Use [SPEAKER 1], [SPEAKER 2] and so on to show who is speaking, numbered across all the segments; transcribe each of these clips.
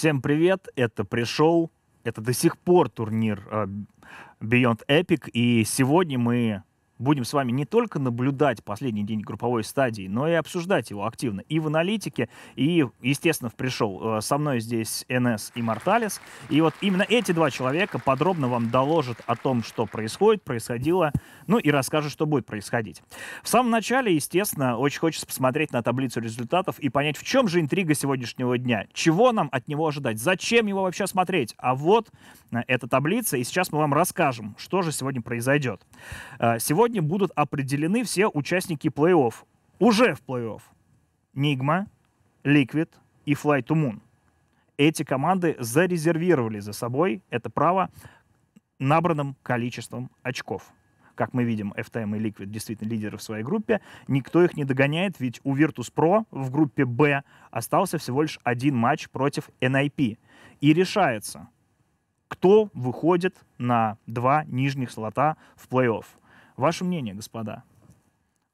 [SPEAKER 1] Всем привет, это пришел, это до сих пор турнир э, Beyond Epic, и сегодня мы будем с вами не только наблюдать последний день групповой стадии, но и обсуждать его активно и в аналитике, и, естественно, в пришел э, со мной здесь НС и Марталис. И вот именно эти два человека подробно вам доложат о том, что происходит, происходило, ну и расскажут, что будет происходить. В самом начале, естественно, очень хочется посмотреть на таблицу результатов и понять, в чем же интрига сегодняшнего дня, чего нам от него ожидать, зачем его вообще смотреть. А вот э, эта таблица, и сейчас мы вам расскажем, что же сегодня произойдет. Э, сегодня сегодня будут определены все участники плей-офф. Уже в плей-офф. Нигма, Ликвид и Fly to Moon. Эти команды зарезервировали за собой это право набранным количеством очков. Как мы видим, FTM и Liquid действительно лидеры в своей группе. Никто их не догоняет, ведь у Virtus Pro в группе B остался всего лишь один матч против NIP. И решается, кто выходит на два нижних слота в плей-офф. Ваше мнение, господа?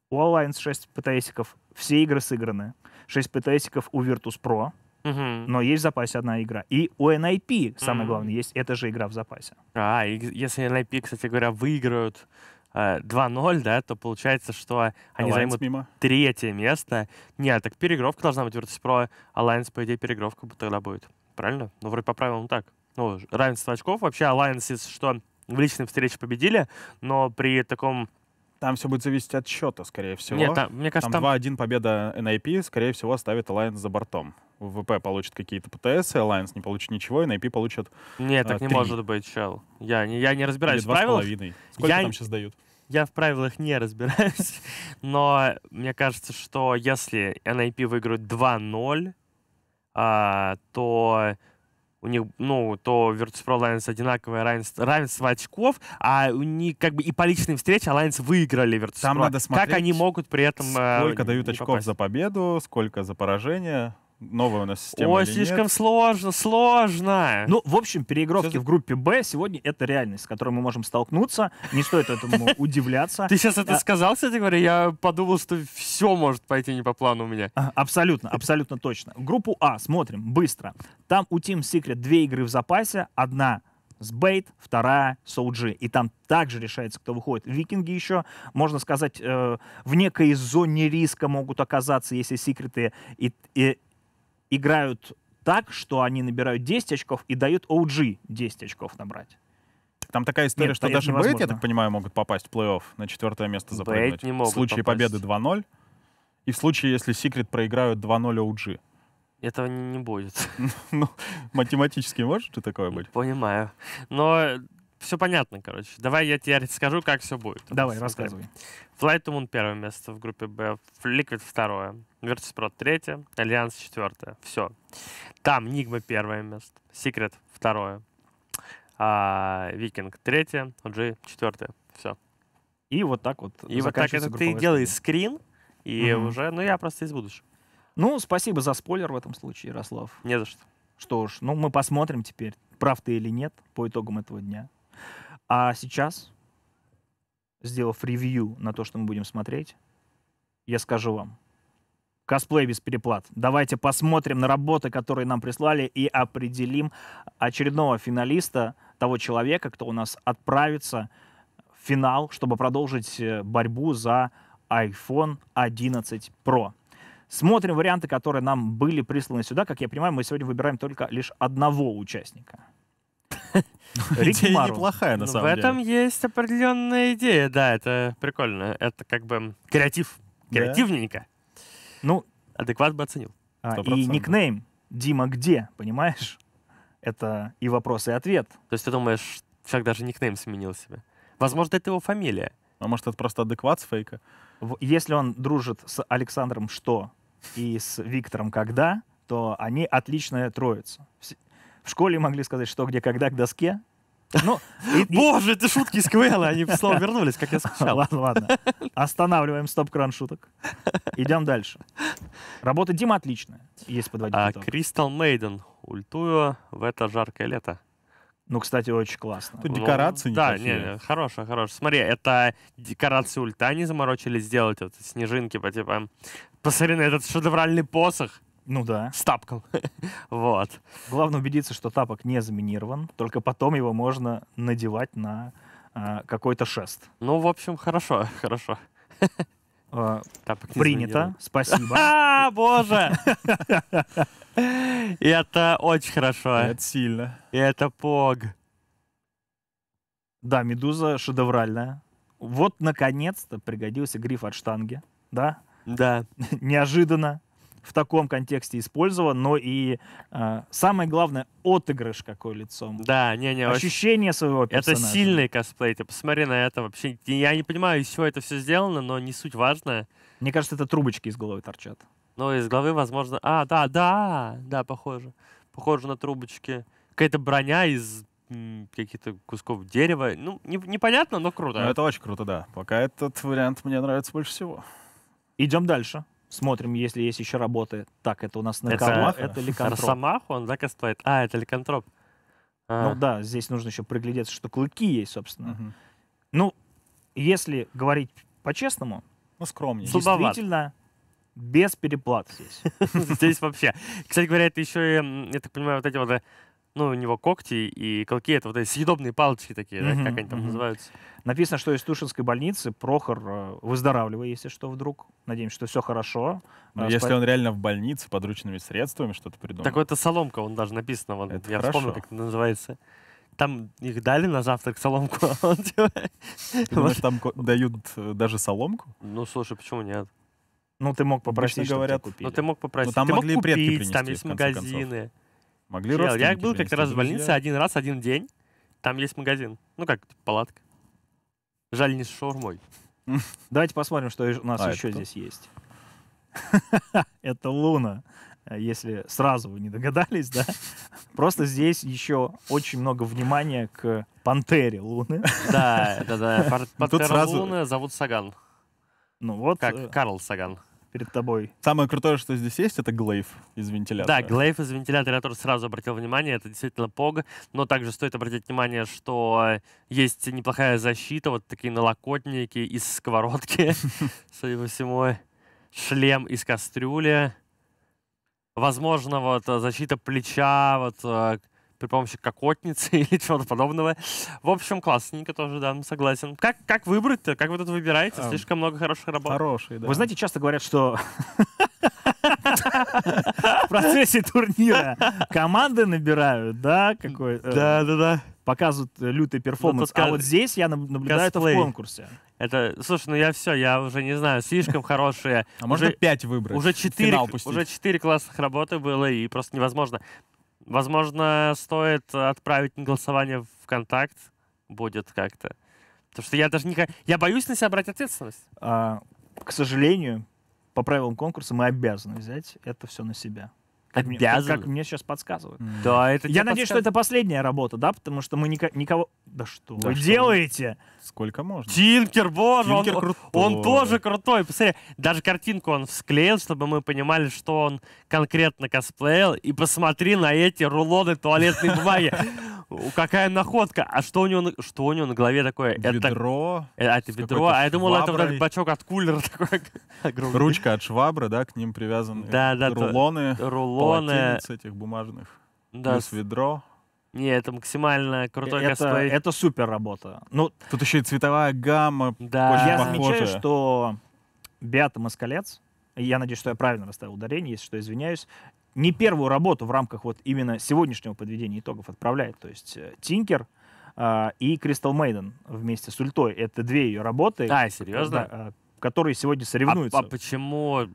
[SPEAKER 1] У Alliance 6 ПТСиков все игры сыграны. 6 ПТСиков у Virtus Pro, Но есть в запасе одна игра. И у NIP, самое главное, есть эта же игра в запасе.
[SPEAKER 2] А, и если NIP, кстати говоря, выиграют э, 2-0, да, то получается, что они Alliance займут мимо. третье место. Нет, так переигровка должна быть Virtus.pro. Alliance, по идее, переигровка тогда будет. Правильно? Ну, вроде по правилам так. Ну, равенство очков. Вообще, Alliance, если что, в личной встрече победили, но при таком там все будет зависеть от счета, скорее всего. Нет, там, мне кажется, там, там...
[SPEAKER 3] 2-1 победа NIP, скорее всего, ставит Alliance за бортом. ВП получит какие-то ПТС, Alliance не получит ничего, и NIP получит Нет, так 3. Э, не может
[SPEAKER 2] быть, чел. Я, не, я не разбираюсь Или в правилах. Сколько я... там сейчас дают? Я в правилах не разбираюсь, но мне кажется, что если NIP выиграют 2-0, а, то у них, ну, то Virtus.pro Alliance одинаковое равенство, равенство очков, а у них как бы и по личным встречам Alliance выиграли Virtus.pro. Там надо смотреть, как они могут при этом... Э, сколько э, дают очков попасть. за
[SPEAKER 3] победу, сколько за поражение новая у нас система
[SPEAKER 1] Ой, слишком нет. сложно, сложно. Ну, в общем, переигровки Все... в группе Б сегодня это реальность, с которой мы можем столкнуться. Не стоит этому удивляться. Ты сейчас это а
[SPEAKER 2] сказал, кстати говоря, я подумал, что все может пойти не по плану у меня. А, абсолютно, абсолютно точно. Группу А
[SPEAKER 1] смотрим быстро. Там у Team Secret две игры в запасе, одна с Бейт, вторая с OG. И там также решается, кто выходит. Викинги еще, можно сказать, э, в некой зоне риска могут оказаться, если секреты и, и играют так, что они набирают 10 очков и дают OG 10 очков набрать.
[SPEAKER 3] Там такая история, Нет, что даже Бейт, я так понимаю, могут попасть в плей-офф на четвертое место запрыгнуть. Не могут в случае попасть. победы 2-0 и в случае, если Секрет проиграют 2-0 OG.
[SPEAKER 2] Этого не, будет. ну,
[SPEAKER 3] математически может же такое быть?
[SPEAKER 2] Понимаю. Но все понятно, короче. Давай я тебе расскажу, как все будет. Давай, рассказывай. Flight to Moon первое место в группе B, Liquid второе, Pro третье, Альянс четвертое. Все. Там Нигма первое место, Secret второе, Викинг а, третье, OG четвертое. Все. И вот так вот. И вот так это ты делаешь скрин, и угу.
[SPEAKER 1] уже, ну я просто из будущего. Ну, спасибо за спойлер в этом случае, Ярослав. Не за что. Что ж, ну мы посмотрим теперь, прав ты или нет по итогам этого дня. А сейчас, сделав ревью на то, что мы будем смотреть, я скажу вам. Косплей без переплат. Давайте посмотрим на работы, которые нам прислали, и определим очередного финалиста, того человека, кто у нас отправится в финал, чтобы продолжить э, борьбу за iPhone 11 Pro. Смотрим варианты, которые нам были присланы сюда. Как я понимаю, мы сегодня выбираем только лишь одного участника.
[SPEAKER 2] Рики неплохая, на ну, самом деле. В этом есть определенная идея, да, это прикольно. Это как бы креатив.
[SPEAKER 1] Креативненько.
[SPEAKER 2] Ну, адекват бы оценил. А, и
[SPEAKER 1] никнейм «Дима где?» Понимаешь? Это
[SPEAKER 2] и вопрос, и ответ. То есть ты думаешь, человек даже никнейм сменил себе? Возможно, это его фамилия. А может, это просто адекват с фейка? Если
[SPEAKER 1] он дружит с Александром «Что?» и с Виктором «Когда?», то они отличная троица. В школе могли сказать, что, где, когда, к доске. Ну, и, Боже, это шутки из Квелла, они, слава, вернулись, как я сказал. Ладно, ладно. Останавливаем стоп-кран шуток. Идем дальше. Работа Дима отличная, есть подводить а, Crystal
[SPEAKER 2] Maiden, ультую в это жаркое лето.
[SPEAKER 1] Ну, кстати, очень классно. Тут ну, декорации ну, Да, не,
[SPEAKER 2] хорошая, хорошая. Смотри, это декорации ульта они заморочились сделать, вот снежинки по типа... Посмотри на этот шедевральный посох. Ну да. стапкал, вот.
[SPEAKER 1] Главное убедиться, что тапок не заминирован. Только потом его можно надевать
[SPEAKER 2] на э, какой-то шест. Ну, в общем, хорошо, хорошо. Э, тапок принято. Спасибо. А, боже!
[SPEAKER 1] это
[SPEAKER 2] очень хорошо. Это сильно. И это пог.
[SPEAKER 1] Да, медуза шедевральная. Вот, наконец-то, пригодился гриф от штанги. Да? Да. Неожиданно в таком контексте использован, но и э, самое главное отыгрыш какой лицом. Да, не, не, ощущение вообще... своего персонажа. Это
[SPEAKER 2] сильный косплей, ты типа, посмотри на это вообще. Я не понимаю, из чего это все сделано, но не суть важная.
[SPEAKER 1] Мне кажется, это трубочки из головы торчат.
[SPEAKER 2] Ну, из головы, возможно. А, да, да, да, похоже, похоже на трубочки.
[SPEAKER 1] Какая-то броня из
[SPEAKER 2] каких-то кусков дерева. Ну, не, непонятно, но круто. Ну, это очень
[SPEAKER 1] круто, да. Пока этот вариант мне нравится больше всего. Идем дальше. Смотрим, если есть еще работы. Так, это у нас на это, это ликантроп.
[SPEAKER 2] Росомаху он заказывает. А, это ликантроп. А. Ну
[SPEAKER 1] да, здесь нужно еще приглядеться, что клыки есть, собственно. Угу. Ну, если говорить по-честному, ну, скромнее. Судоват.
[SPEAKER 2] без переплат здесь. Здесь вообще. Кстати говоря, это еще и, я так понимаю, вот эти вот э, ну, у него когти и колки, это вот эти съедобные палочки такие, mm-hmm, да, как они там mm-hmm. называются.
[SPEAKER 1] Написано, что из Тушинской больницы Прохор э, выздоравливает, если что, вдруг. Надеемся, что все хорошо.
[SPEAKER 2] Но ну, Распо... Э, если он реально
[SPEAKER 3] в больнице подручными средствами что-то придумал. Так вот,
[SPEAKER 2] это соломка, он даже написано, вон, это я хорошо. вспомнил, как это называется. Там их дали на завтрак соломку. А ты думаешь, там дают э, даже соломку? Ну, слушай, почему нет? Ну, ты мог попросить, чтобы говорят, купили. Ну, ты мог попросить. Ну, там ты могли мог купить, предки принести, там есть магазины. Концов. Могли Чел, я был как раз в больнице один раз, один день. Там есть магазин. Ну как, палатка. Жаль, не с шаурмой. Давайте посмотрим, что у нас а, еще здесь
[SPEAKER 1] есть. это Луна. Если сразу вы не догадались, да? Просто здесь еще очень много внимания к пантере
[SPEAKER 2] Луны. Да, да, да. Пантера Луны зовут Саган. Ну вот. Как э, Карл Саган
[SPEAKER 3] перед тобой. Самое крутое, что здесь есть, это глейв из вентилятора. Да, глейв
[SPEAKER 2] из вентилятора, я тоже сразу обратил внимание, это действительно пог, но также стоит обратить внимание, что есть неплохая защита, вот такие налокотники из сковородки, судя по всему, шлем из кастрюли, возможно, вот э, защита плеча, вот э, при помощи кокотницы или чего-то подобного. В общем, классненько тоже, да, согласен. Как, как выбрать-то? Как вы тут выбираете? Эм, слишком много хороших работ. Хорошие, да. Вы знаете, часто говорят, что
[SPEAKER 1] в процессе турнира команды набирают, да, какой э, Да, да, да. Показывают лютый перформанс. А вот здесь я наблюдаю это в конкурсе.
[SPEAKER 2] Это, слушай, ну я все, я уже не знаю, слишком хорошие. А можно пять выбрать? Уже четыре, уже четыре классных работы было и просто невозможно. Возможно, стоит отправить голосование в контакт, будет как-то. Потому что я даже не... Я боюсь на себя брать ответственность. А, к
[SPEAKER 1] сожалению, по правилам конкурса мы обязаны взять это все на себя обязан. Как, как мне сейчас подсказывают. Да, это Я надеюсь, что это последняя работа, да, потому что мы нико... никого... Да что да вы что
[SPEAKER 2] делаете?
[SPEAKER 3] Сколько можно?
[SPEAKER 1] Тинкер,
[SPEAKER 2] боже, Тинкер он, крутой. он тоже крутой. Посмотри, даже картинку он всклеил, чтобы мы понимали, что он конкретно косплеил. И посмотри на эти рулоны туалетной бумаги. какая находка. А что у него, что у него на голове такое? Ведро. Это, а, это ведро. А я думал, это вот бачок от кулера такой огромный. Ручка
[SPEAKER 3] от швабры, да, к ним привязаны э, да, да, рулоны, рулоны. с этих
[SPEAKER 1] бумажных. Да. Плюс ведро. Не, это максимально крутой это, косплей. Это супер работа.
[SPEAKER 3] Ну, Тут еще и цветовая гамма. Да. Очень я похожая. замечаю,
[SPEAKER 1] что Беата Москалец, я надеюсь, что я правильно расставил ударение, если что, извиняюсь, не первую работу в рамках вот именно сегодняшнего подведения итогов отправляет. То есть Тинкер э, э, и Кристал Мейден вместе с Ультой. Это две ее работы. А, серьезно? Да, э, которые сегодня
[SPEAKER 2] а, соревнуются. А, а почему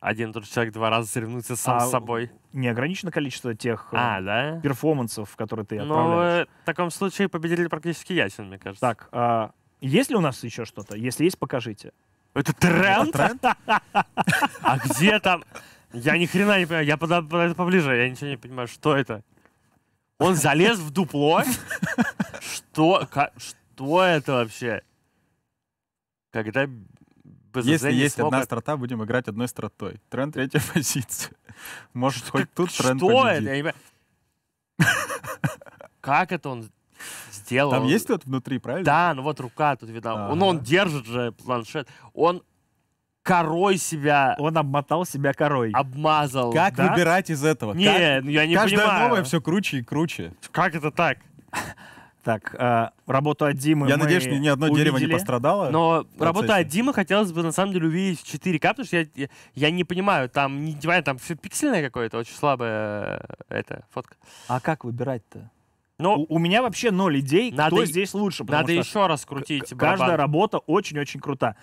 [SPEAKER 2] один тот человек два раза соревнуется сам а с собой? Неограничено количество тех э, а, да?
[SPEAKER 1] перформансов, которые ты ну, отправляешь.
[SPEAKER 2] Ну, в таком случае победитель практически ясен, мне кажется. Так, э, есть ли у нас еще что-то? Если есть, покажите. Это тренд?
[SPEAKER 1] А
[SPEAKER 2] где там? Я ни хрена не понимаю, я подо, подо, поближе, я ничего не понимаю, что это. Он залез в дупло? Что? Что это вообще? Когда БЗЗ Если есть смог... одна
[SPEAKER 3] страта, будем играть одной стратой. Тренд третья позиция. Может, хоть тут тренд Что победит.
[SPEAKER 2] это? Как это он сделал? Там есть вот внутри, правильно? Да, ну вот рука тут видал. А Он, ну, он держит же планшет. Он корой себя... Он обмотал себя корой. Обмазал. Как да? выбирать из этого? Не, как... Ну, я не Каждое понимаю. новое все
[SPEAKER 1] круче и круче. Как это так? Так, э, работу от Димы Я надеюсь, что ни одно увидели, дерево не пострадало. Но работу от
[SPEAKER 2] Димы хотелось бы, на самом деле, увидеть в 4К, потому что я, я, я не понимаю, там, не понимаю, там все пиксельное какое-то, очень слабая э, эта фотка.
[SPEAKER 1] А как выбирать-то? Но ну, у, у меня вообще ноль идей, надо кто здесь лучше. Надо еще раз крутить. Каждая работа очень-очень крута.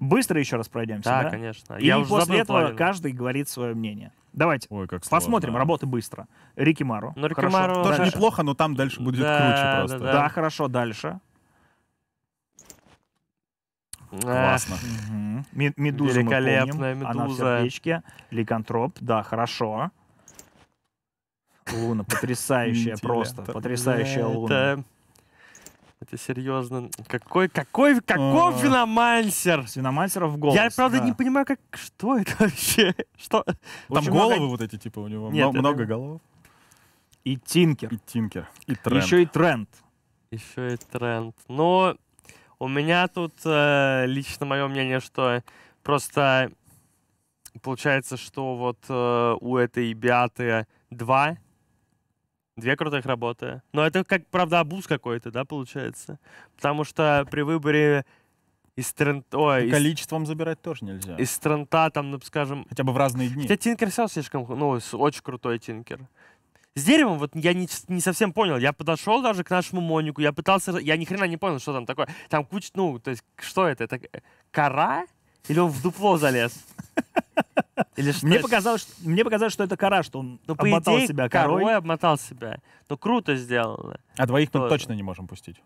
[SPEAKER 1] Быстро еще раз пройдемся, да? Да, конечно. И Я после этого половину. каждый говорит свое мнение. Давайте Ой, как сложно. посмотрим работы быстро. Рики Мару. Ну, Рики Мару Тоже дальше. неплохо, но там дальше будет да, круче просто. Да, да. да, хорошо, дальше. Классно. Угу. Медуза Великолепная мы помним. медуза. Она в сердечке. Ликантроп, да, хорошо.
[SPEAKER 2] Луна потрясающая просто. Потрясающая луна. Это серьезно. Какой, какой, каков а. виномансер?
[SPEAKER 1] С виномансеров голос. Я, правда, да. не
[SPEAKER 2] понимаю, как, что это вообще? Что?
[SPEAKER 1] Там Очень головы много... вот эти, типа, у него. Нет, много, это... много голов. И Тинкер. И Тинкер. И Тренд. Еще и Тренд.
[SPEAKER 2] Еще и Тренд. Но у меня тут э, лично мое мнение, что просто получается, что вот э, у этой Биаты два Две крутых работы. Но это как, правда, обуз какой-то, да, получается? Потому что при выборе из тренд... Ой, и из... забирать тоже нельзя. Из трента, там, ну, скажем... Хотя бы в разные дни. Хотя Тинкер сел слишком... Ну, очень крутой Тинкер. С деревом вот я не, не совсем понял. Я подошел даже к нашему Монику, я пытался... Я ни хрена не понял, что там такое. Там куча... Ну, то есть, что это? Это кора? Или он в дупло залез? Или что? Мне показалось,
[SPEAKER 1] что, мне показалось, что это кора, что он Но, обмотал идее, себя корой. корой.
[SPEAKER 2] обмотал себя. Но круто сделано. А двоих мы точно не можем пустить.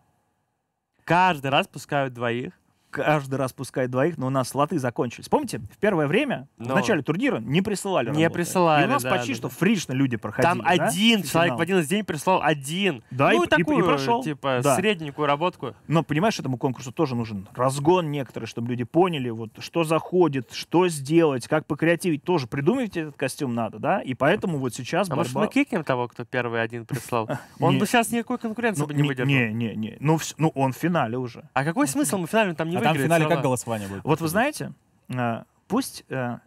[SPEAKER 2] Каждый раз пускают двоих
[SPEAKER 1] каждый раз пускает двоих, но у нас лоты закончились. Помните, в первое время, но... в начале турнира, не присылали Не присылали, И у нас да, почти да, что да. фрично люди проходили. Там один Финал. человек в один день
[SPEAKER 2] прислал один.
[SPEAKER 1] Да, ну, и, такую, и, прошел. типа, да.
[SPEAKER 2] средненькую работку.
[SPEAKER 1] Но, понимаешь, этому конкурсу тоже нужен разгон некоторый, чтобы люди поняли, вот, что заходит, что сделать, как покреативить. Тоже придумать этот костюм надо, да? И поэтому вот сейчас а борьба... может, мы
[SPEAKER 2] кикнем того, кто первый один прислал? Он бы
[SPEAKER 1] сейчас никакой конкуренции ну, не выдержал. Не, не, не. Ну, ну, он в финале уже. А какой смысл? Мы в финале там не выиграет. А там в финале как голосование будет? Вот вы знаете, э, пусть э,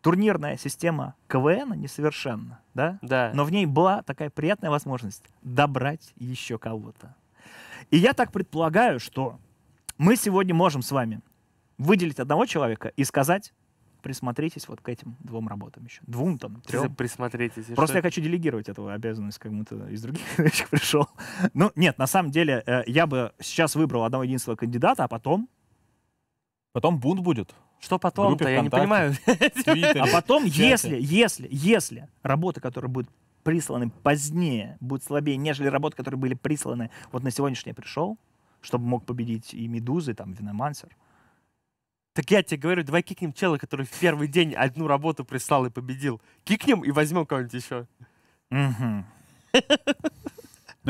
[SPEAKER 1] турнирная система КВН несовершенна, да? Да. Но в ней была такая приятная возможность добрать еще кого-то. И я так предполагаю, что мы сегодня можем с вами выделить одного человека и сказать, присмотритесь вот к этим двум работам еще. Двум там, трем.
[SPEAKER 2] Присмотритесь. Просто я хочу
[SPEAKER 1] делегировать эту обязанность кому-то из других пришел. Ну, нет, на самом деле, э, я бы сейчас выбрал одного единственного кандидата, а потом Потом бунт будет. Что потом-то, я не понимаю. а потом, если, если, если работы, которые будут присланы позднее, будут слабее, нежели работы, которые были присланы вот на сегодняшний пришел,
[SPEAKER 2] чтобы мог победить и Медузы, там, Виномансер. Так я тебе говорю, давай кикнем чела, который в первый день одну работу прислал и победил. Кикнем и возьмем кого-нибудь еще.
[SPEAKER 3] Ну,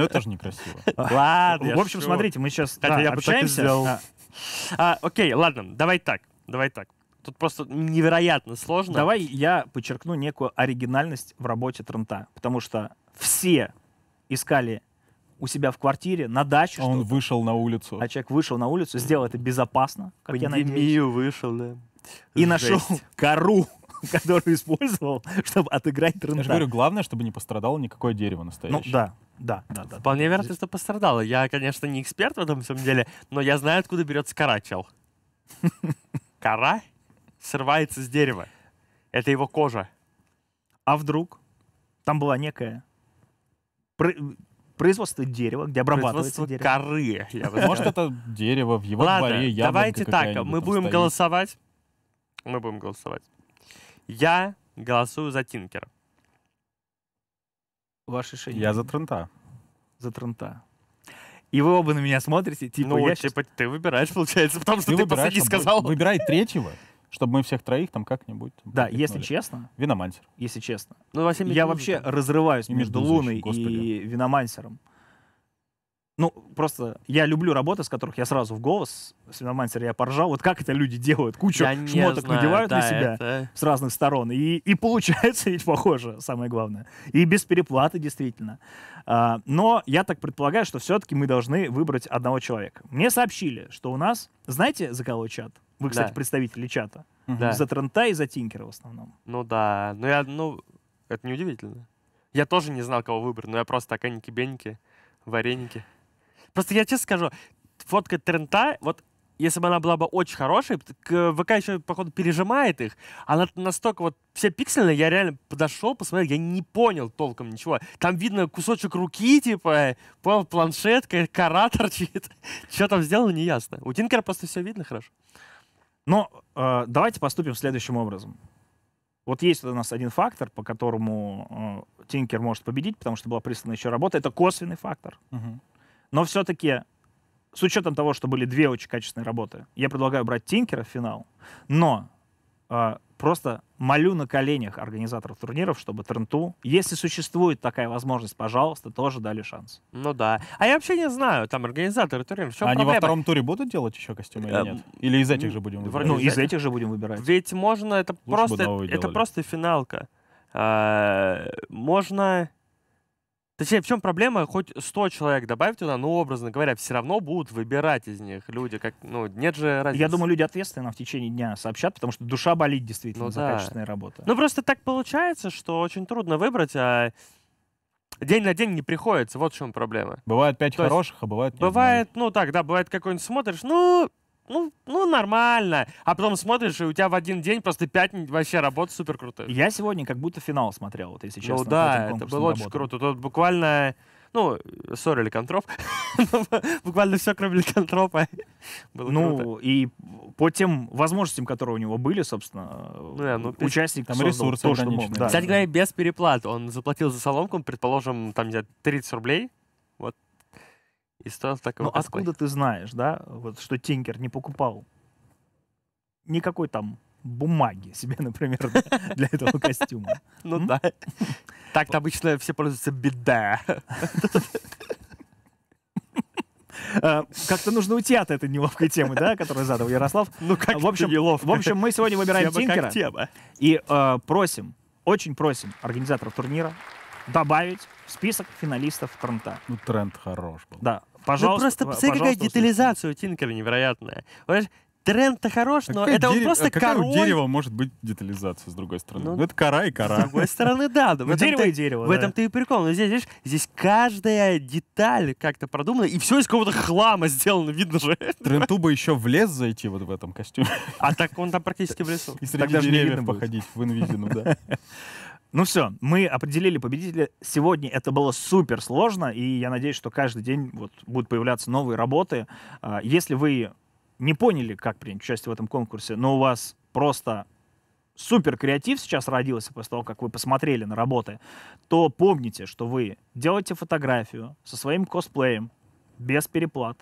[SPEAKER 3] это же некрасиво. Ладно. В общем, смотрите, мы
[SPEAKER 2] сейчас общаемся. А, окей, ладно, давай так, давай так. Тут
[SPEAKER 1] просто невероятно сложно. Давай я подчеркну некую оригинальность в работе Трента, потому что все искали у себя в квартире, на даче. А он вышел на улицу. А человек вышел на улицу, сделал это безопасно, как Пандемию я надеюсь.
[SPEAKER 2] вышел, да. И Жесть.
[SPEAKER 1] нашел кору. которую использовал, чтобы отыграть тренда. Я же говорю,
[SPEAKER 2] главное, чтобы не пострадало никакое дерево ну, настоящее. Ну, да. Да, да, да. Вполне вероятно, здесь... что пострадало. Я, конечно, не эксперт в этом всем деле, но я знаю, откуда берется кора, чел. Кора срывается с дерева. Это его кожа. А вдруг там была
[SPEAKER 1] некая производство дерева, где обрабатывается дерево. коры. Может, это
[SPEAKER 2] дерево в его Ладно, дворе, Ладно, давайте так, мы будем голосовать. Мы будем голосовать. Я голосую за Тинкера. Ваше решение. Я за
[SPEAKER 1] Трента. За Трента. И вы оба на меня смотрите,
[SPEAKER 2] типа ну, я типа, сейчас... ты выбираешь, получается, потому что ты, ты последний сказал.
[SPEAKER 3] Выбирай третьего, чтобы мы всех троих там как-нибудь... Там, да, если честно... Виномансер. Если честно. Ну, я вообще разрываюсь между Луной и
[SPEAKER 1] Виномансером ну, просто я люблю работы, с которых я сразу в голос, свиномансер я поржал. Вот как это люди делают? Кучу я шмоток знаю, надевают да, на себя это... с разных сторон. И, и получается ведь похоже, самое главное. И без переплаты, действительно. А, но я так предполагаю, что все-таки мы должны выбрать одного человека. Мне сообщили, что у нас... Знаете, за кого чат? Вы, кстати, да. представители чата. Ну, да. За Трента и за Тинкера в основном.
[SPEAKER 2] Ну да. Ну, я, ну, это неудивительно. Я тоже не знал, кого выбрать, но я просто такая ники вареники. Просто я честно скажу, фотка Трента, вот если бы она была бы очень хорошей, ВК еще, походу, пережимает их, она настолько вот все пиксельная, я реально подошел, посмотрел, я не понял толком ничего. Там видно кусочек руки, типа, понял, планшетка, кора торчит. Что там сделано, не ясно. У Тинкера просто все видно хорошо. Но э, давайте поступим
[SPEAKER 1] следующим образом. Вот есть у нас один фактор, по которому э, Тинкер может победить, потому что была прислана еще работа. Это косвенный фактор. Угу. Но все-таки, с учетом того, что были две очень качественные работы, я предлагаю брать Тинкера в финал, но э, просто молю на коленях организаторов турниров, чтобы Тренту, если существует такая возможность, пожалуйста, тоже дали шанс. Ну да. А я вообще не знаю, там организаторы турниров.
[SPEAKER 2] Они проблема? во втором
[SPEAKER 3] туре будут делать еще костюмы или эм, нет? Или из этих же будем выбирать? Ну, из этих же будем выбирать.
[SPEAKER 2] Ведь можно, это просто, это просто финалка. А, можно Точнее, в чем проблема? Хоть 100 человек добавить туда, ну образно говоря, все равно будут выбирать из них люди. Как, ну, нет же разницы. Я думаю, люди ответственно в течение дня сообщат, потому что душа
[SPEAKER 1] болит действительно ну, за да. качественная работа.
[SPEAKER 2] Ну, просто так получается, что очень трудно выбрать, а день на день не приходится. Вот в чем проблема.
[SPEAKER 3] Бывает 5 То хороших, есть, а бывает Бывает,
[SPEAKER 2] ну так, да, бывает какой-нибудь смотришь, ну, ну, ну, нормально. А потом смотришь, и у тебя в один день просто пять вообще работ супер крутые. Я сегодня как будто финал смотрел, вот если ну честно. Ну да, это было работам. очень круто. Тут буквально, ну, сори,
[SPEAKER 1] Ликантроп, буквально все, кроме Ликантропа, было Ну, круто. и по тем возможностям, которые у него были, собственно, ну да, ну, участник там ресурс то, мог. Да. Кстати
[SPEAKER 2] говоря, без переплат. Он заплатил за соломку, предположим, там, где то 30 рублей, вот и стал такой. Ну откуда ты
[SPEAKER 1] знаешь, да, вот что Тинкер не покупал никакой там бумаги себе, например, для этого костюма. Ну да. Так-то обычно все пользуются беда. Э, как-то нужно уйти от этой неловкой темы, да, которую задал Ярослав. Ну как в общем, неловко. В общем, мы сегодня выбираем Тинкера и э, просим, очень просим организаторов турнира добавить
[SPEAKER 2] в список финалистов Трента. Ну, тренд хорош был. Да, Пожалуйста, ну, просто посмотри, какая детализация у Тинкера невероятная. Тренд-то хорош, но а это он просто а какая корой. у дерева
[SPEAKER 3] может быть детализация, с другой стороны? Ну, ну, это кора и кора. С другой стороны, да. Ну, в этом дерево и дерево. В этом ты и
[SPEAKER 2] прикол. Но здесь, видишь, здесь каждая деталь как-то продумана, и все из какого-то хлама сделано, видно же. Тренту бы еще в лес зайти вот в этом костюме. А так он там практически в лесу. И
[SPEAKER 1] среди деревьев походить в Инвизину, да. Ну все, мы определили победителя. Сегодня это было супер сложно, и я надеюсь, что каждый день вот, будут появляться новые работы. А, если вы не поняли, как принять участие в этом конкурсе, но у вас просто супер креатив сейчас родился после того, как вы посмотрели на работы, то помните, что вы делаете фотографию со своим косплеем без переплат,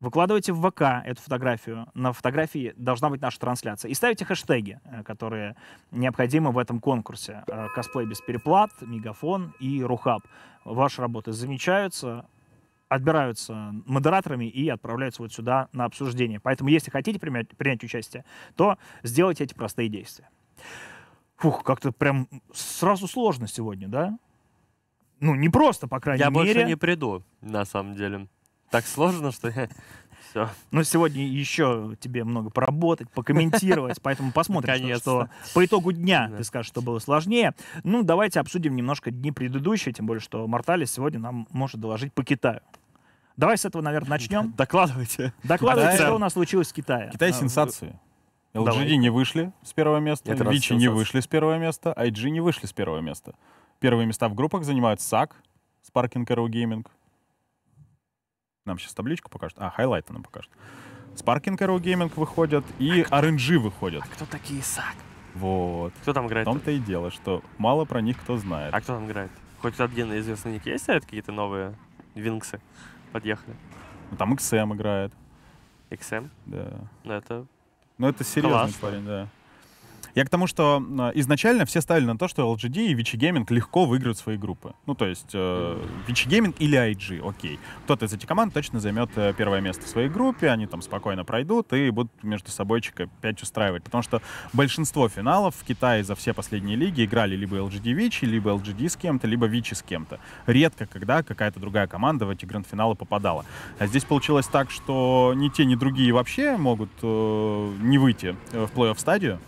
[SPEAKER 1] Выкладывайте в ВК эту фотографию. На фотографии должна быть наша трансляция. И ставите хэштеги, э, которые необходимы в этом конкурсе. Э, косплей без переплат, Мегафон и Рухаб. Ваши работы замечаются, отбираются модераторами и отправляются вот сюда на обсуждение. Поэтому, если хотите принять, принять участие, то сделайте эти простые действия. Фух, как-то прям сразу сложно сегодня, да? Ну, не просто, по крайней Я мере. Я больше не
[SPEAKER 2] приду, на самом деле так сложно, что я... Все.
[SPEAKER 1] Ну сегодня еще тебе много поработать, покомментировать, поэтому посмотрим, что, что по итогу дня да. ты скажешь, что было сложнее. Ну, давайте обсудим немножко дни предыдущие, тем более, что Морталис сегодня нам может доложить по Китаю. Давай с этого, наверное, начнем. Докладывайте. Докладывайте, Китай. что у нас случилось в Китае. Китай а, сенсации. LGD Давай. не вышли
[SPEAKER 3] с первого места, Это Vici не вышли с первого места, IG не вышли с первого места. Первые места в группах занимают SAC, Sparking Arrow Gaming, нам сейчас табличку покажут. А, хайлайты нам покажут. Sparking Arrow Gaming выходят и а RNG выходят. А кто такие САК? Вот. Кто там играет? В том-то и дело, что мало про них кто знает. А
[SPEAKER 2] кто там играет? Хоть один известный ник есть, а какие-то новые винксы подъехали? Ну, там
[SPEAKER 3] XM играет.
[SPEAKER 2] XM? Да. Ну, это... Ну, это серьезный Классно. парень, да.
[SPEAKER 3] Я к тому, что изначально все ставили на то, что LGD и Vichy Gaming легко выиграют свои группы. Ну, то есть э, Vichy Gaming или IG, окей. Кто-то из этих команд точно займет э, первое место в своей группе, они там спокойно пройдут и будут между собой опять устраивать. Потому что большинство финалов в Китае за все последние лиги играли либо LGD Vichy, либо LGD с кем-то, либо Vichy с кем-то. Редко, когда какая-то другая команда в эти гранд-финалы попадала. А здесь получилось так, что ни те, ни другие вообще могут э, не выйти э, в плей-офф стадию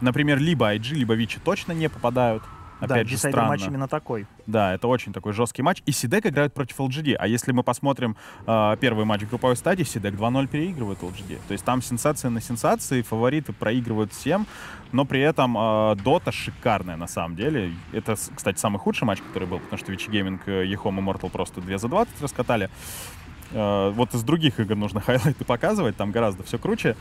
[SPEAKER 3] например, либо IG, либо Вичи точно не попадают. Опять да, же, странно. матч именно такой. Да, это очень такой жесткий матч. И Сидек играют против LGD. А если мы посмотрим э, первый матч в групповой стадии, Сидек 2-0 переигрывает LGD. То есть там сенсация на сенсации, фавориты проигрывают всем, но при этом э, а, Dota шикарная на самом деле. Это, кстати, самый худший матч, который был, потому что Вичи Гейминг, Ехом и Мортал просто 2 за 20 раскатали. Э, вот из других игр нужно хайлайты показывать, там гораздо все круче.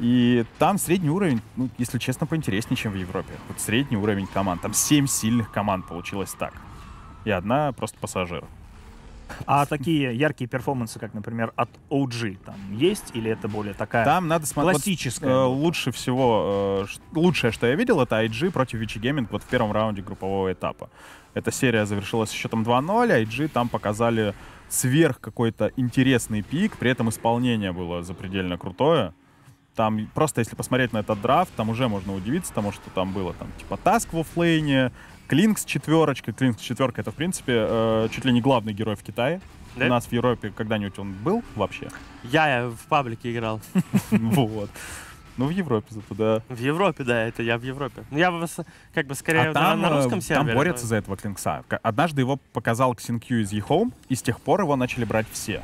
[SPEAKER 3] И там средний уровень, ну, если честно, поинтереснее, чем в Европе. Вот средний уровень команд. Там семь сильных команд получилось так. И
[SPEAKER 1] одна просто пассажир. А такие яркие перформансы, как, например, от OG, там есть или это более такая там надо смотреть, классическая? Вот,
[SPEAKER 3] э, лучше всего, э, лучшее, что я видел, это IG против Vichy Gaming вот в первом раунде группового этапа. Эта серия завершилась счетом 2-0, а IG там показали сверх какой-то интересный пик, при этом исполнение было запредельно крутое там просто если посмотреть на этот драфт, там уже можно удивиться тому, что там было там типа Таск в оффлейне, Клинкс четверочка. Клинкс четверка это, в принципе, э, чуть ли не главный герой в Китае. Да? У нас в Европе когда-нибудь он был
[SPEAKER 2] вообще? Я, я в паблике играл. Вот. Ну, в Европе зато, да. В Европе, да, это я в Европе. Ну, я бы, как бы, скорее а там, на, на русском э, сервере. Там борются за
[SPEAKER 3] этого Клинкса. Однажды его показал Ксинкью из Ехоум, e и с тех пор его начали брать все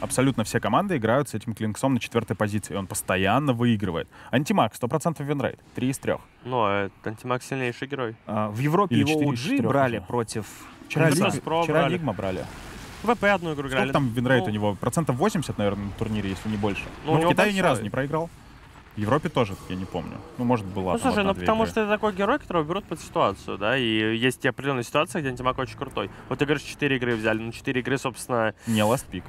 [SPEAKER 3] абсолютно все команды играют с этим Клинксом на четвертой позиции. Он постоянно выигрывает. Антимаг 100% винрейт. три из трех.
[SPEAKER 2] 3. Ну, Но а Антимаг сильнейший герой.
[SPEAKER 3] А, в Европе Или его 4, OG брали уже. против... Вчера, Лиг... Вчера Лигма брали. ВП одну игру играли. Сколько там винрейт ну, у него? Процентов 80, наверное, на турнире, если не больше. Ну, Но ну, в Китае ни разу не проиграл. В Европе тоже, я не помню. Ну, может, была. Ну, слушай, ну потому игры. что
[SPEAKER 2] это такой герой, которого берут под ситуацию, да, и есть определенная ситуация, где антимаг очень крутой. Вот ты говоришь, 4 игры взяли, ну, 4 игры, собственно...
[SPEAKER 3] Не ласт пик.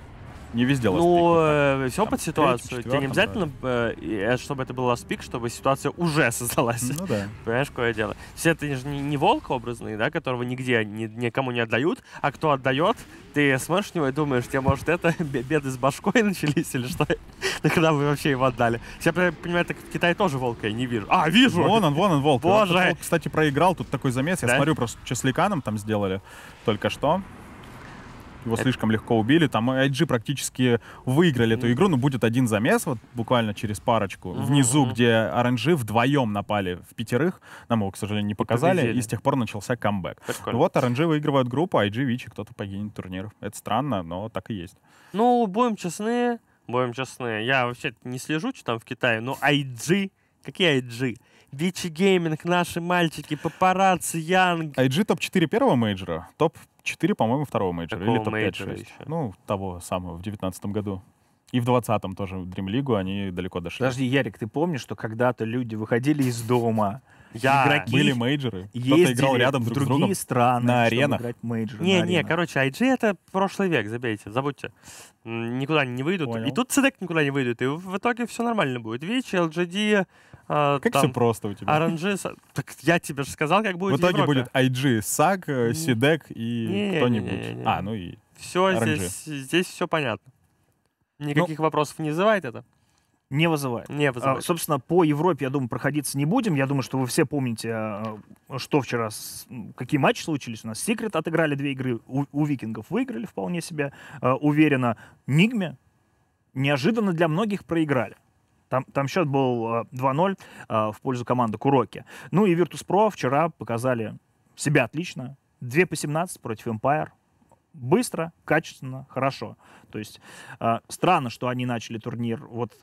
[SPEAKER 3] Не везде ластпик. Ну, э, все под
[SPEAKER 2] ситуацию. Тебе не обязательно, да. Э, э, чтобы это был ластпик, чтобы ситуация уже создалась. Ну да. Понимаешь, какое дело. Все это же не, не волк образный, да, которого нигде ни, никому не отдают, а кто отдает, ты смотришь него и думаешь, тебе, может, это беды с башкой начались или что? Да когда вы вообще его отдали? Я понимаю, так в Китае тоже волка я не вижу. А, вижу! Вон он, вон он, волк. Боже! Вот,
[SPEAKER 3] кстати, проиграл, тут такой замес. Я да? смотрю, просто чесликаном там сделали только что его это... слишком легко убили. Там IG практически выиграли эту игру, но будет один замес, вот буквально через парочку, mm внизу, mm где RNG вдвоем напали в пятерых. Нам его, к сожалению, не показали, Победили. и с тех пор начался камбэк. Ну, вот RNG выигрывают группу, IG, Вичи, кто-то погинет турнир. Это странно, но так и есть.
[SPEAKER 2] Ну, будем честны, будем честны. Я вообще не слежу, что там в Китае, но IG... Какие IG? Вичи Гейминг, наши мальчики, папарацци, Янг. IG а топ-4 первого
[SPEAKER 3] мейджора, топ-4, по-моему, второго мейджора. Какого или топ-5-6. Ну, того самого, в девятнадцатом году. И в 20-м тоже Dream League они далеко дошли. Подожди, Ярик, ты помнишь, что когда-то люди
[SPEAKER 1] выходили из дома,
[SPEAKER 2] я... игроки... Были мейджеры. Кто-то играл рядом друг с другом страны, на аренах. Мейджеры, не, на не, аренах. короче, IG — это прошлый век, забейте, забудьте. Никуда не выйдут. Понял. И тут Цедек никуда не выйдет. И в итоге все нормально будет. Вич, LGD... Э, как там, все просто у тебя? RNG... Так я тебе же сказал, как будет В итоге Европе.
[SPEAKER 3] будет IG, САГ, э,
[SPEAKER 2] Сидек и кто-нибудь. А, ну и... Все RNG. здесь, здесь все понятно. Ну Никаких ну, вопросов не вызывает это.
[SPEAKER 1] Не вызывает. Не а, вызывает. А, собственно, по Европе, я думаю, проходиться не будем. Я думаю, что вы все помните, а, что вчера, какие матчи случились. У нас Секрет отыграли две игры, у, у Викингов выиграли вполне себе а, уверенно. Нигме неожиданно для многих проиграли. Там, там счет был 2-0 в пользу команды Куроки. Ну и Virtus.pro вчера показали себя отлично. 2 по 17 против Empire. Быстро, качественно, хорошо. То есть э, странно, что они начали турнир вот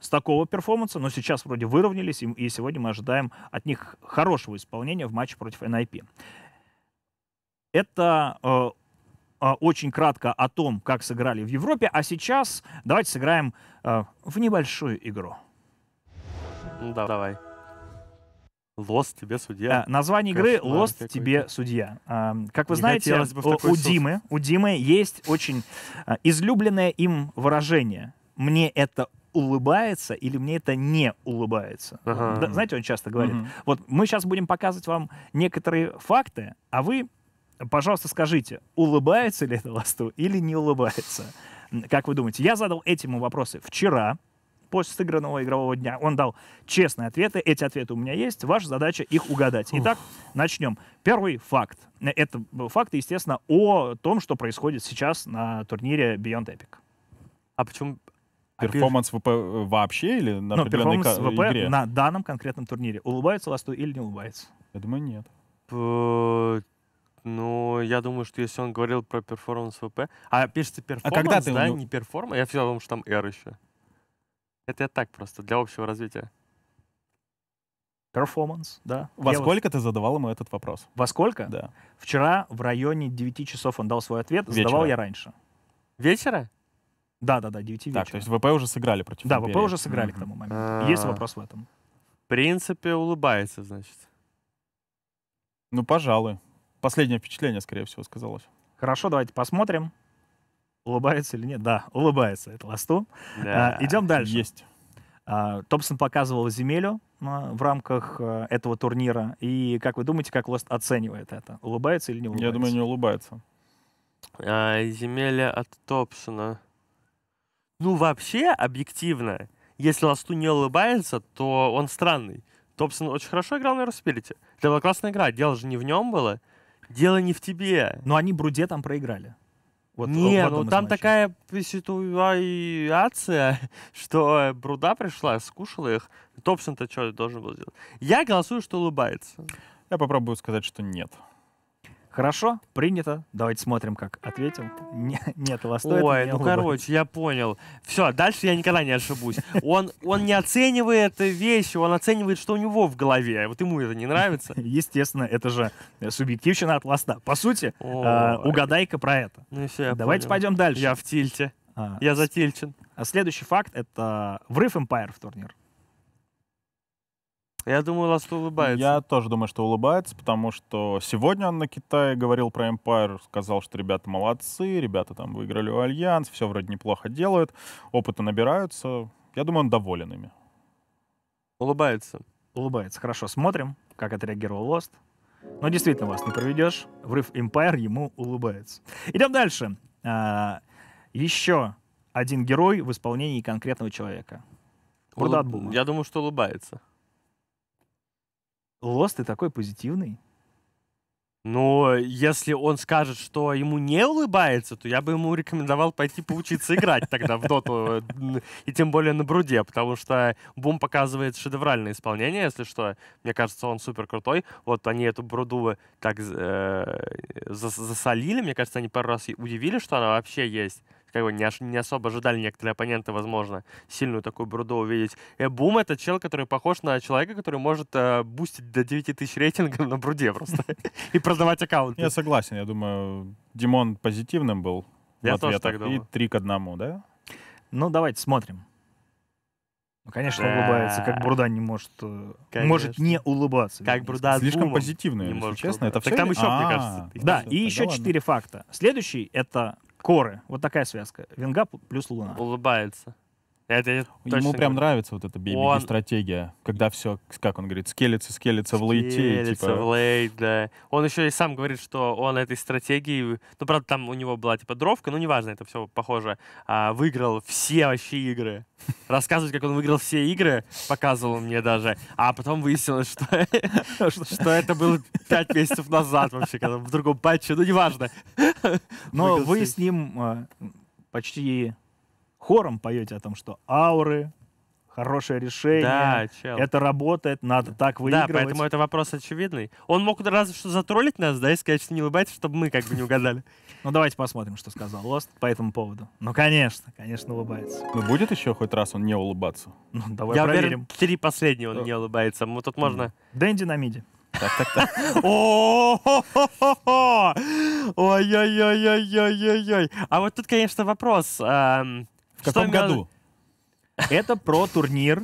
[SPEAKER 1] с такого перформанса, но сейчас вроде выровнялись, и сегодня мы ожидаем от них хорошего исполнения в матче против NIP. Это э, э, очень кратко о том, как сыграли в Европе, а сейчас давайте сыграем э, в небольшую игру.
[SPEAKER 2] Ну да, давай. Лост тебе судья. А, название игры Лост тебе
[SPEAKER 1] судья. А, как вы Не знаете, бы у, Димы, у Димы есть очень а, излюбленное им выражение. Мне это улыбается или мне это не улыбается. Ага. знаете, он часто говорит, угу. вот мы сейчас будем показывать вам некоторые факты, а вы, пожалуйста, скажите, улыбается ли это ласту или не улыбается. Как вы думаете? Я задал эти ему вопросы вчера, после сыгранного игрового дня. Он дал честные ответы. Эти ответы у меня есть. Ваша задача их угадать. Итак, начнем. Первый факт. Э, это факты, естественно, о том, что происходит сейчас на турнире Beyond Epic.
[SPEAKER 3] А почему... А перформанс ВП э, вообще или на ну, Но перформанс ВП игре? на
[SPEAKER 1] данном конкретном турнире. Улыбается Ласту или не улыбается? Я думаю, нет.
[SPEAKER 2] П ну, я думаю, что если он говорил про перформанс ВП... А пишется перформанс, а когда ты да, него... не перформанс? Я все думал, что там R еще. Это я так просто, для общего развития.
[SPEAKER 1] Перформанс, да. Во я сколько вот... ты задавал ему этот вопрос? Во сколько? Да. Вчера в районе 9 часов он дал свой ответ. Вечера. Задавал я раньше. Вечера? Да, да, да, 9 вечера. Так, то есть
[SPEAKER 3] ВП уже сыграли против Да, империи. ВП уже сыграли mm-hmm. к тому моменту. Есть а. вопрос в этом. В принципе, улыбается, значит. Ну, пожалуй. Последнее впечатление,
[SPEAKER 1] скорее всего, сказалось. Хорошо, давайте посмотрим, улыбается или нет. Да, улыбается, это ласту. Да. А, идем дальше. Есть. А, Томпсон показывал земелю а, в рамках а, этого турнира. И как вы думаете, как Лост оценивает это? Улыбается или не улыбается? Я думаю, не
[SPEAKER 2] улыбается. А, земелья от Топсона. Ну, вообще, объективно, если Ласту не улыбается, то он странный. Топсон очень хорошо играл на Роспирите. Это была классная игра. Дело же не в нем было. Дело не в тебе.
[SPEAKER 1] Но они Бруде там проиграли. Вот,
[SPEAKER 2] не, ну там такая ситуация, что Бруда пришла, скушала их. Топсон-то что должен был сделать? Я голосую, что улыбается. Я попробую сказать, что нет. Хорошо, принято. Давайте смотрим, как ответил. Нет, нет, вас стоит. Ой, ну короче, я понял. Все, дальше я никогда не ошибусь. Он, он не оценивает вещи, он оценивает, что у него в голове. Вот ему это не нравится. Естественно, это же э, субъективщина от ласта. По сути, э, угадай
[SPEAKER 1] про это. Ну, все, я Давайте понял. пойдем дальше. Я в
[SPEAKER 2] тильте. А, я
[SPEAKER 1] затильчен. А следующий факт — это врыв Empire в турнир.
[SPEAKER 3] Я думаю, Ласт улыбается. Я тоже думаю, что улыбается, потому что сегодня он на Китае говорил про Empire, сказал, что ребята молодцы, ребята там выиграли у Альянс, все вроде неплохо делают,
[SPEAKER 1] опыта набираются. Я думаю, он доволен ими. Улыбается. Улыбается. Хорошо, смотрим, как отреагировал Лост. Но ну, действительно, вас не проведешь. Врыв Empire ему улыбается. Идем дальше. А, Еще один герой в исполнении конкретного человека.
[SPEAKER 2] Урдатбума. Я думаю, что улыбается. Лос, ты такой позитивный. Но если он скажет, что ему не улыбается, то я бы ему рекомендовал пойти поучиться играть тогда в доту, и тем более на бруде, потому что Бум показывает шедевральное исполнение, если что. Мне кажется, он супер крутой. Вот они эту бруду так э, засолили, мне кажется, они пару раз удивили, что она вообще есть как бы не, не особо ожидали некоторые оппоненты, возможно, сильную такую бруду увидеть. Эбум это чел, который похож на человека, который может э, бустить до 9000 рейтинга на бруде просто и продавать аккаунт. Я согласен,
[SPEAKER 3] я думаю, Димон позитивным был я тоже так думаю. И три к одному, да?
[SPEAKER 1] Ну, давайте смотрим. Ну, конечно, да. улыбается, как Бруда не может... Э, конечно. Может не улыбаться. Как Бруда Слишком позитивный если честно. Это так все там еще, мне а, кажется. Ну да, и еще четыре факта. Следующий — это коры. Вот такая связка. Венга плюс луна.
[SPEAKER 2] Улыбается. Это, это Ему прям говорю. нравится вот эта бей-беги-стратегия,
[SPEAKER 3] когда все, как он говорит, скелится, скелится в лейте. Скелется типа... в
[SPEAKER 2] лейт, да. Он еще и сам говорит, что он этой стратегии, ну, правда, там у него была типа дровка, ну, неважно, это все похоже, а, выиграл все вообще игры. Рассказывать, как он выиграл все игры, показывал мне даже. А потом выяснилось, что, что это было пять месяцев назад вообще, когда в другом патче, ну, неважно.
[SPEAKER 1] Но вы с ним а, почти хором поете о том, что ауры, хорошее решение. Да, чел. Это работает, надо так выигрывать. Да, поэтому
[SPEAKER 2] это вопрос очевидный. Он мог разве что затроллить нас, да, и сказать, что не улыбайтесь, чтобы
[SPEAKER 1] мы как бы не угадали. Ну, давайте посмотрим, что сказал Лост по этому поводу. Ну, конечно, конечно, улыбается.
[SPEAKER 3] Ну, будет еще хоть раз он не улыбаться? Ну, давай Я проверим. Уверен,
[SPEAKER 2] три последние он э. не улыбается. Мы тут можно... Дэнди на миде. Ой-ой-ой-ой-ой-ой-ой. А вот тут, конечно, вопрос. В каком году? Это про турнир,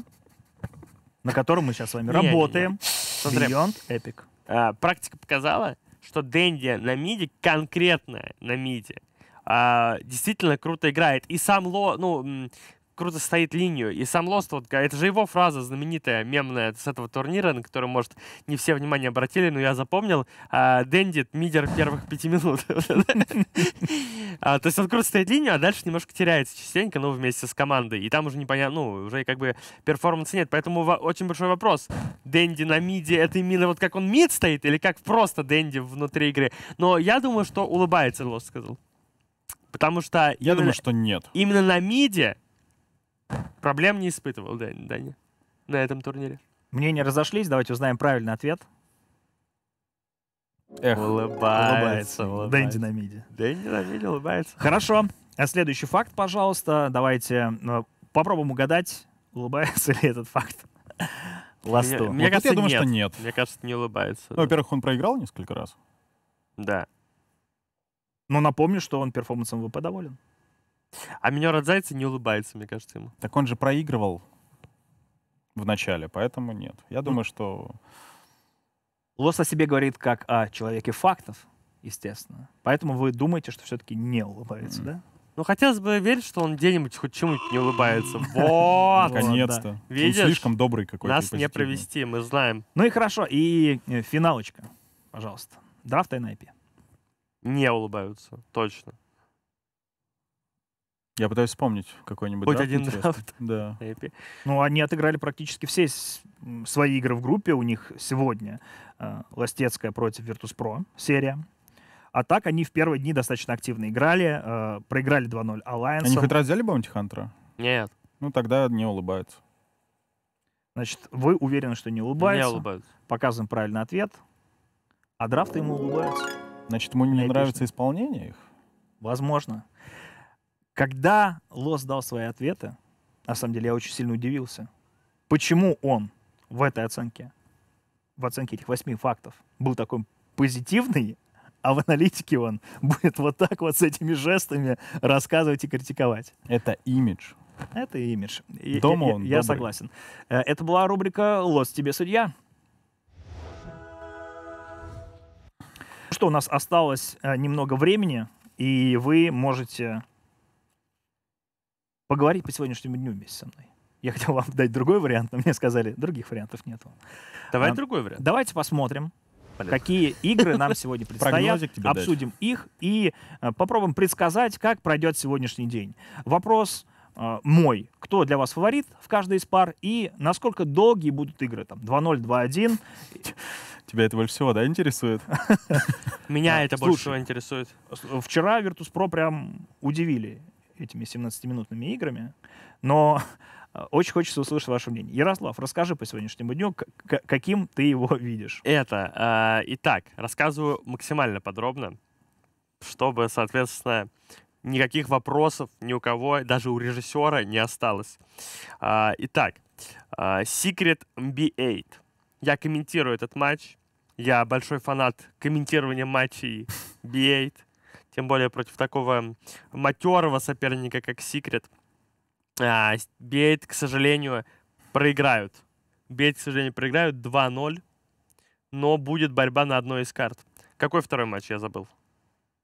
[SPEAKER 2] на котором мы сейчас с вами работаем. Смотри, Beyond Epic. А, практика показала, что Дэнди на миде, конкретно на миде, а, действительно круто играет. И сам Ло, ну, круто стоит линию. И сам Лост, вот, это же его фраза знаменитая, мемная с этого турнира, на которую, может, не все внимание обратили, но я запомнил. А, Дэндит, мидер первых пяти минут. А, то есть он круто стоит линию, а дальше немножко теряется частенько, ну, вместе с командой. И там уже непонятно, ну, уже как бы перформанса нет. Поэтому очень большой вопрос. Дэнди на миде, это именно вот как он мид стоит, или как просто Дэнди внутри игры? Но я думаю, что улыбается Лост, сказал. Потому что... Я думаю, что нет. Именно на миде Проблем не испытывал Даня на этом турнире. Мнения
[SPEAKER 1] разошлись, давайте узнаем правильный ответ.
[SPEAKER 2] Эх, улыбается, улыбается. Дэнди на миде. Дэнди на миде улыбается. Хорошо.
[SPEAKER 1] А следующий факт, пожалуйста. Давайте ну, попробуем угадать, улыбается ли этот факт. Ласту. Мне, мне вот кажется, я думаю, нет. что нет.
[SPEAKER 2] Мне кажется, не улыбается. Ну, да. во-первых,
[SPEAKER 1] он проиграл несколько раз.
[SPEAKER 2] Да. Но ну, напомню, что он перформансом ВП доволен. А меня Радзайца не улыбается, мне кажется, ему.
[SPEAKER 3] Так он же проигрывал в начале, поэтому нет. Я думаю,
[SPEAKER 1] что... Лос о себе говорит как о человеке фактов, естественно.
[SPEAKER 2] Поэтому вы думаете, что все-таки не улыбается, mm. да? Ну, хотелось бы верить, что он где-нибудь хоть чему-нибудь не улыбается. Вот! Наконец-то. Видишь? Он слишком добрый какой-то. Нас не провести, мы
[SPEAKER 1] знаем. Ну и хорошо. И э, финалочка, пожалуйста. Драфт и
[SPEAKER 2] Не улыбаются, точно.
[SPEAKER 3] Я пытаюсь вспомнить какой-нибудь.
[SPEAKER 1] Хоть драфт, один драфт. Да. Эпи. Ну, они отыграли практически все свои игры в группе. У них сегодня э, Ластецкая против Virtus.pro серия. А так они в первые дни достаточно активно играли. Э, проиграли 2-0 Alliance. Они хоть раз взяли Баунти Хантера? Нет. Ну, тогда не улыбаются. Значит, вы уверены, что не улыбаются? Не улыбаются. Показываем правильный ответ. А драфты ему улыбаются. Значит, ему не Эпично. нравится исполнение их? Возможно. Когда Лос дал свои ответы, на самом деле я очень сильно удивился, почему он в этой оценке, в оценке этих восьми фактов, был такой позитивный, а в аналитике он будет вот так вот с этими жестами рассказывать и критиковать. Это имидж. Это имидж. Дома я, он. Я, я согласен. Э, это была рубрика «Лос тебе судья». Что у нас осталось э, немного времени, и вы можете поговорить по сегодняшнему дню вместе со мной. Я хотел вам дать другой вариант, но мне сказали, других вариантов нет. Давай а, другой вариант. Давайте посмотрим, Полезно. какие игры нам сегодня предстоят. Обсудим дать. их и э, попробуем предсказать, как пройдет сегодняшний день. Вопрос э, мой. Кто для вас фаворит в каждой из пар и насколько долгие будут игры? Там 2-0, 2-1.
[SPEAKER 3] Тебя это больше всего, да, интересует?
[SPEAKER 1] Меня а, это больше всего интересует. Вчера Virtus.pro прям удивили этими 17-минутными играми, но очень хочется услышать ваше мнение. Ярослав, расскажи по сегодняшнему дню, каким ты его видишь.
[SPEAKER 2] Это, э, итак, рассказываю максимально подробно, чтобы, соответственно, никаких вопросов ни у кого, даже у режиссера не осталось. Э, итак, э, Secret MB8. Я комментирую этот матч. Я большой фанат комментирования матчей B8 тем более против такого матерого соперника, как Секрет. А, Бейт, к сожалению, проиграют. Бейт, к сожалению, проиграют 2-0, но будет борьба на одной из карт. Какой второй матч я забыл?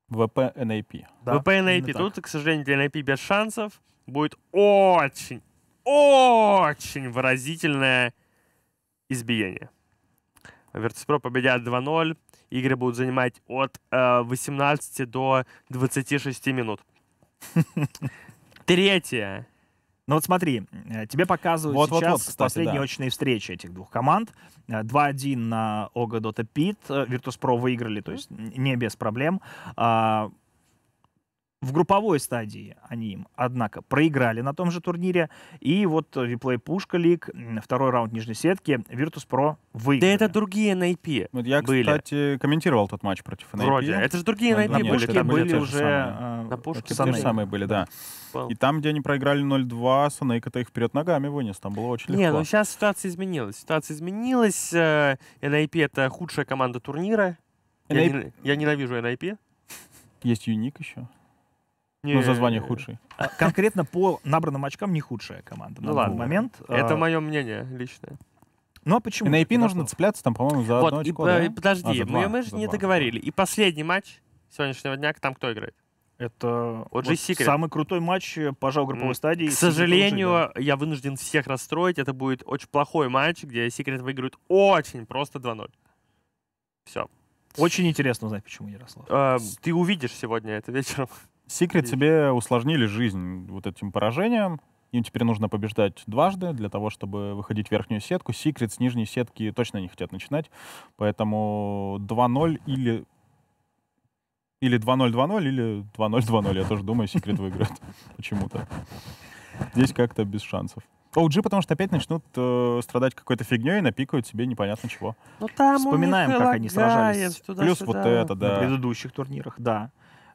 [SPEAKER 3] ВП НАП. ВП НАП. Тут,
[SPEAKER 2] так. к сожалению, для НАП без шансов. Будет очень, очень выразительное избиение. Virtus.pro победят 2-0 игры будут занимать от э, 18 до 26 минут. Третье.
[SPEAKER 1] Ну вот смотри, э, тебе показывают вот, сейчас вот, вот, кстати, последние да. очные встречи этих двух команд. 2-1 э, на Ога Дота Пит. Э, Virtus.pro выиграли, то есть не без проблем. А, в групповой стадии они им, однако, проиграли на том же турнире. И вот реплей Пушка Лиг, второй раунд нижней сетки, Virtus Pro
[SPEAKER 3] выиграли. Да это другие NIP вот Я, были. кстати, комментировал тот матч против NIP. Вроде. Это же
[SPEAKER 2] другие NIP были. там были, уже... Э, на Пушке. Те же самые
[SPEAKER 3] были, да. И там, где они проиграли 0-2, Санейка-то их вперед ногами вынес. Там было очень легко. Не, ну
[SPEAKER 2] сейчас ситуация изменилась. Ситуация изменилась. NIP э, — это худшая команда турнира. NIP... Я, я ненавижу NIP.
[SPEAKER 3] Есть Юник еще. Не, ну, за звание худший.
[SPEAKER 2] А,
[SPEAKER 1] конкретно по набранным
[SPEAKER 2] очкам не худшая команда ну, на ладно. момент. А, это а... мое мнение личное.
[SPEAKER 3] Ну а почему? И на IP нужно цепляться там, по-моему, за вот, одно очко, и, да? И, подожди, а, два, мы, мы же не два.
[SPEAKER 2] договорили. И последний матч сегодняшнего дня, там кто играет? Это вот самый
[SPEAKER 1] крутой матч,
[SPEAKER 2] пожалуй, групповой mm. стадии. К сожалению, OG, да. я вынужден всех расстроить. Это будет очень плохой матч, где Секрет выиграют очень просто 2-0. Все.
[SPEAKER 1] Очень интересно узнать, почему Ярослав. Э,
[SPEAKER 2] ты увидишь сегодня это вечером. Секрет
[SPEAKER 3] себе усложнили жизнь вот этим поражением. Им теперь нужно побеждать дважды для того, чтобы выходить в верхнюю сетку. Секрет с нижней сетки точно не хотят начинать. Поэтому 2-0 или... Или 2-0-2-0, или 2-0-2-0. Я тоже думаю, секрет выиграет почему-то. Здесь как-то без шансов. OG, потому что опять начнут э, страдать какой-то фигней и напикают себе
[SPEAKER 1] непонятно чего. Ну, там Вспоминаем, как они сражались. Плюс вот это, да. На предыдущих турнирах, да.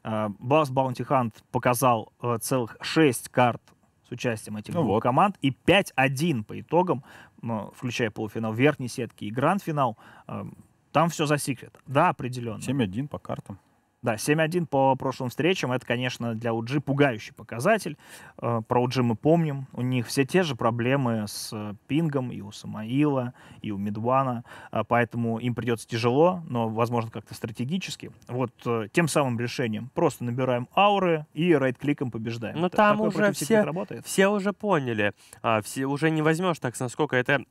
[SPEAKER 1] Э, Бас Баунти Хант показал э, целых 6 карт с участием этих ну двух вот. команд. И 5-1 по итогам, включая полуфинал верхней сетки и гранд-финал. Эм, там все засекрет. Да, определенно. 7-1 по картам. Да, 7-1 по прошлым встречам, это, конечно, для УДЖ пугающий показатель. Э, про УДЖ мы помним, у них все те же проблемы с э, пингом и у Самаила, и у Медвана, э, поэтому им придется тяжело, но, возможно, как-то стратегически. Вот тем самым решением просто набираем ауры и рейд кликом побеждаем. Но ну, это там уже все, работает.
[SPEAKER 2] все уже поняли, а, все, уже не возьмешь так, насколько это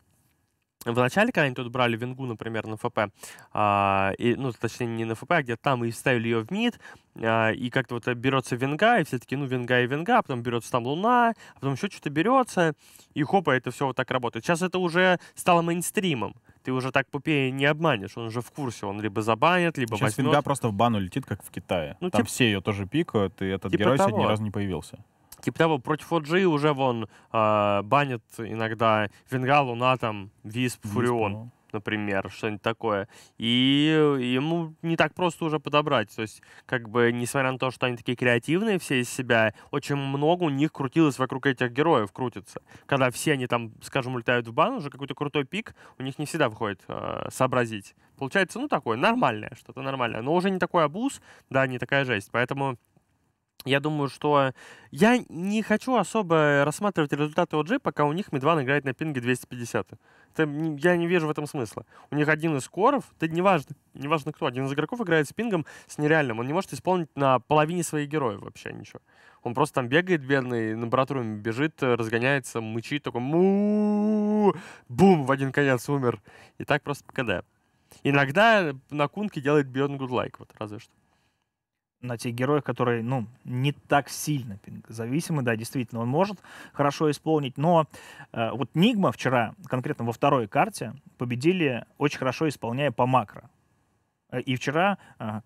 [SPEAKER 2] в начале, когда они тут брали вингу, например, на ФП, а, и, ну, точнее, не на ФП, а где-то там, и ставили ее в мид, а, и как-то вот э, берется винга, и все таки ну, винга и винга, а потом берется там луна, а потом еще что-то берется, и хопа, это все вот так работает. Сейчас это уже стало мейнстримом. Ты уже так Пупея не обманешь, он уже в курсе, он либо забанит, либо Сейчас возьмет. винга
[SPEAKER 3] просто в бану летит, как в Китае. Ну, там тип... все ее тоже пикают, и этот типа герой того. сегодня ни разу не появился.
[SPEAKER 2] Типа того, против OG уже вон э, банят иногда Венгал, там Висп, Фурион, ну. например, что-нибудь такое. И ему не так просто уже подобрать. То есть, как бы, несмотря на то, что они такие креативные все из себя, очень много у них крутилось вокруг этих героев, крутится. Когда все они там, скажем, улетают в бан, уже какой-то крутой пик, у них не всегда выходит э, сообразить. Получается, ну, такое, нормальное, что-то нормальное. Но уже не такой абуз, да, не такая жесть. Поэтому я думаю, что я не хочу особо рассматривать результаты OG, пока у них Мидван играет на пинге 250. Это, я не вижу в этом смысла. У них один из скоров, это неважно, неважно кто, один из игроков играет с пингом с нереальным. Он не может исполнить на половине своих героев вообще ничего. Он просто там бегает бедный, на братруме бежит, разгоняется, мычит, такой му бум, в один конец умер. И так просто КД. Иногда на кунке делает Beyond Good Like, вот разве что
[SPEAKER 1] на тех героев, которые, ну, не так сильно зависимы, да, действительно, он может хорошо исполнить, но э, вот Нигма вчера, конкретно во второй карте, победили очень хорошо, исполняя по макро. Э, и вчера э,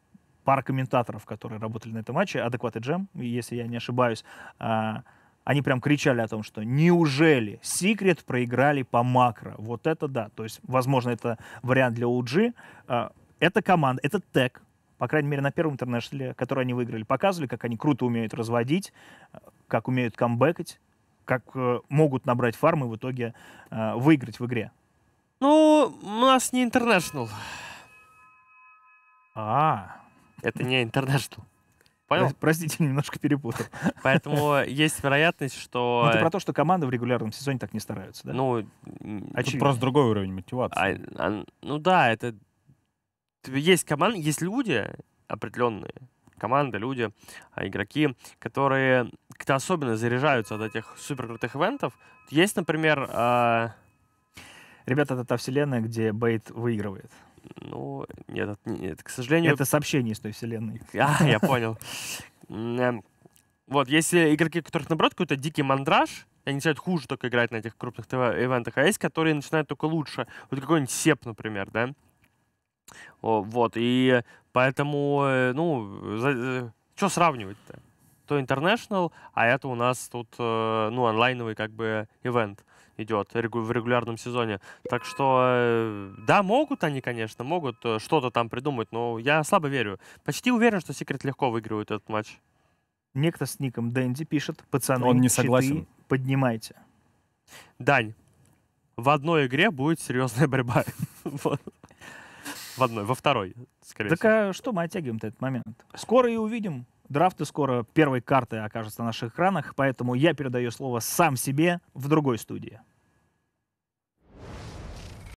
[SPEAKER 1] пара комментаторов, которые работали на этом матче, Адекват и Джем, если я не ошибаюсь, э, они прям кричали о том, что неужели Секрет проиграли по макро? Вот это да. То есть, возможно, это вариант для OG. Э, это команда, это тег, по крайней мере, на первом интернешнле, который они выиграли, показывали, как они круто умеют разводить, э, как умеют камбэкать, как э, могут набрать фармы и в итоге э, выиграть в игре.
[SPEAKER 2] Ну, у нас не интернешнл. А. Это не интернешнл. Понял? Простите, немножко перепутал. Поэтому есть вероятность, что... Ну, это э, про то, что
[SPEAKER 1] команды в регулярном сезоне так не стараются, да? Ну, Очевидно. просто другой уровень мотивации.
[SPEAKER 2] А, а, ну да, это есть команда, есть люди определенные, команда, люди, а, игроки, которые как-то особенно заряжаются от этих супер крутых ивентов. Есть, например... Э...
[SPEAKER 1] Ребята, это та вселенная, где Бейт
[SPEAKER 2] выигрывает. Ну, нет, это, нет, к сожалению... Это
[SPEAKER 1] сообщение из той вселенной. А, я
[SPEAKER 2] понял. Эм, вот, есть э, игроки, у которых, наоборот, какой-то дикий мандраж, они начинают хуже только играть на этих крупных ивентах, а есть, которые начинают только лучше. Вот какой-нибудь Сеп, например, да? Вот, и поэтому, э, ну, что сравнивать-то? То International, а это у нас тут, э, ну, онлайновый как бы ивент идет в регулярном сезоне. Так что, э, да, могут они, конечно, могут что-то там придумать, но я слабо верю. Почти уверен, что Секрет легко выигрывает этот матч.
[SPEAKER 1] Некто с ником Дэнди пишет, пацаны, Он не согласен. поднимайте.
[SPEAKER 2] Дань, в одной игре будет серьезная борьба. вот. В одной, во второй, скорее так,
[SPEAKER 1] всего. Так а что мы оттягиваем-то этот момент? Скоро и увидим. Драфты скоро первой карты окажутся на наших экранах, поэтому я передаю слово сам себе в другой студии.